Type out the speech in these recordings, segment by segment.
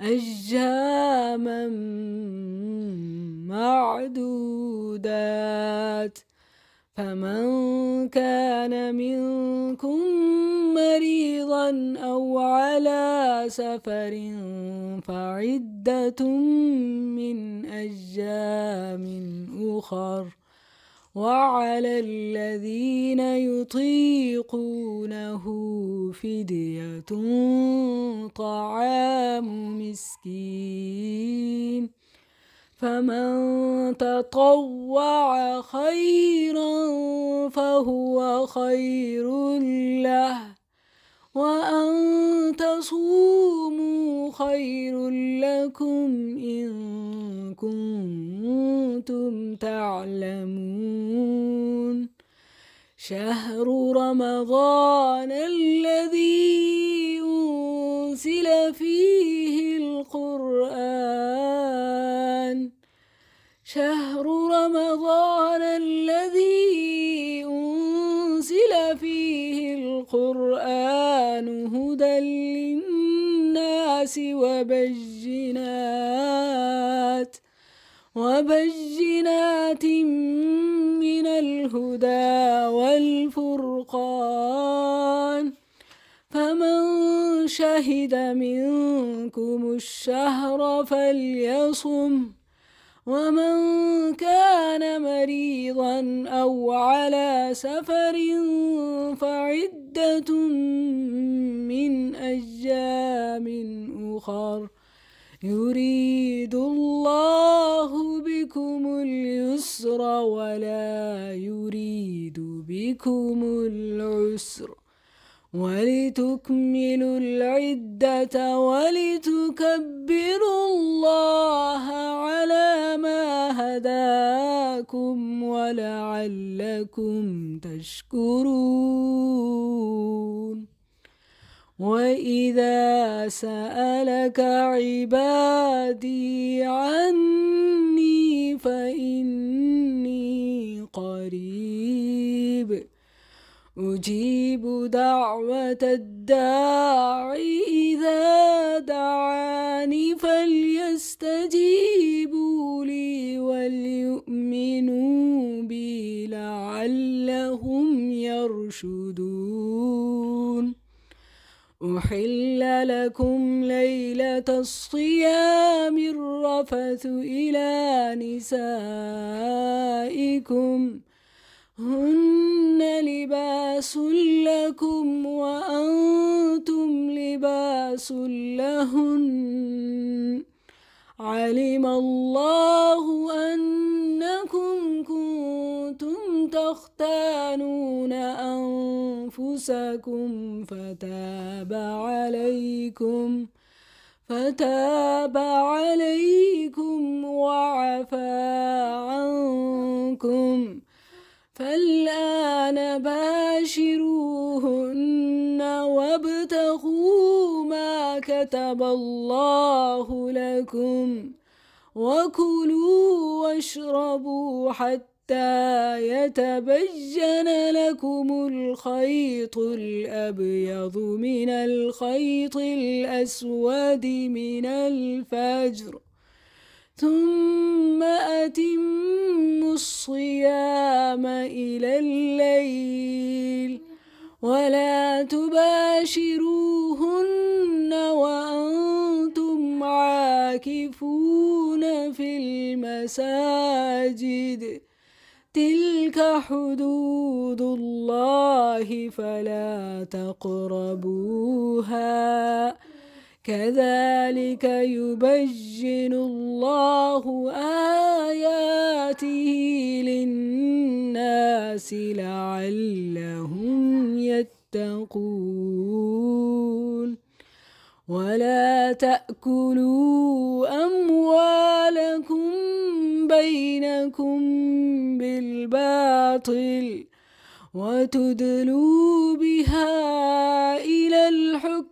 أجاما معدودات فمن كان منكم مريضا أو على سفر فعدة من أجام أخر وعلى الذين يطيقونه فدية طعام مسكين فمن تطوع خيرا فهو خير له وأن تصوموا خير لكم إن كنتم تعلمون شهر رمضان الذي أنزل فيه القرآن شهر رمضان الذي أنزل فيه القرآن هدى للناس وبجنات وبجنات من الهدى والفرقان فمن شهد منكم الشهر فليصم ومن كان مريضا أو على سفر فعدة من أيام أخر يريد الله بكم اليسر ولا بكم العسر ولتكملوا العدة ولتكبروا الله على ما هداكم ولعلكم تشكرون وإذا سألك عبادي عني أجيب دعوة الداعي إذا دعاني فليستجيبوا لي وليؤمنوا بي لعلهم يرشدون أحل لكم ليلة الصيام الرفث إلى نسائكم ۖ هن لباس لكم وأنتم لباس لهن علم الله أنكم كنتم تختانون أنفسكم فتاب عليكم فتاب عليكم وعفى عنكم فالآن باشروهن وابتغوا ما كتب الله لكم وكلوا واشربوا حتى يتبجن لكم الخيط الأبيض من الخيط الأسود من الفجر ثم أتموا الصيام القيام إلى الليل ولا تباشروهن وأنتم عاكفون في المساجد تلك حدود الله فلا تقربوها كذلك يبين الله آياته للناس لعلهم يتقون ولا تأكلوا أموالكم بينكم بالباطل وتدلوا بها إلى الحكام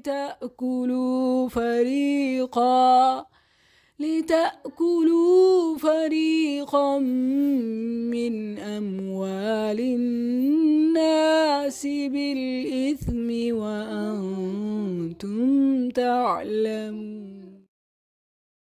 لتأكلوا فريقا لتأكلوا فريقا من أموال الناس بالإثم وأنتم تعلمون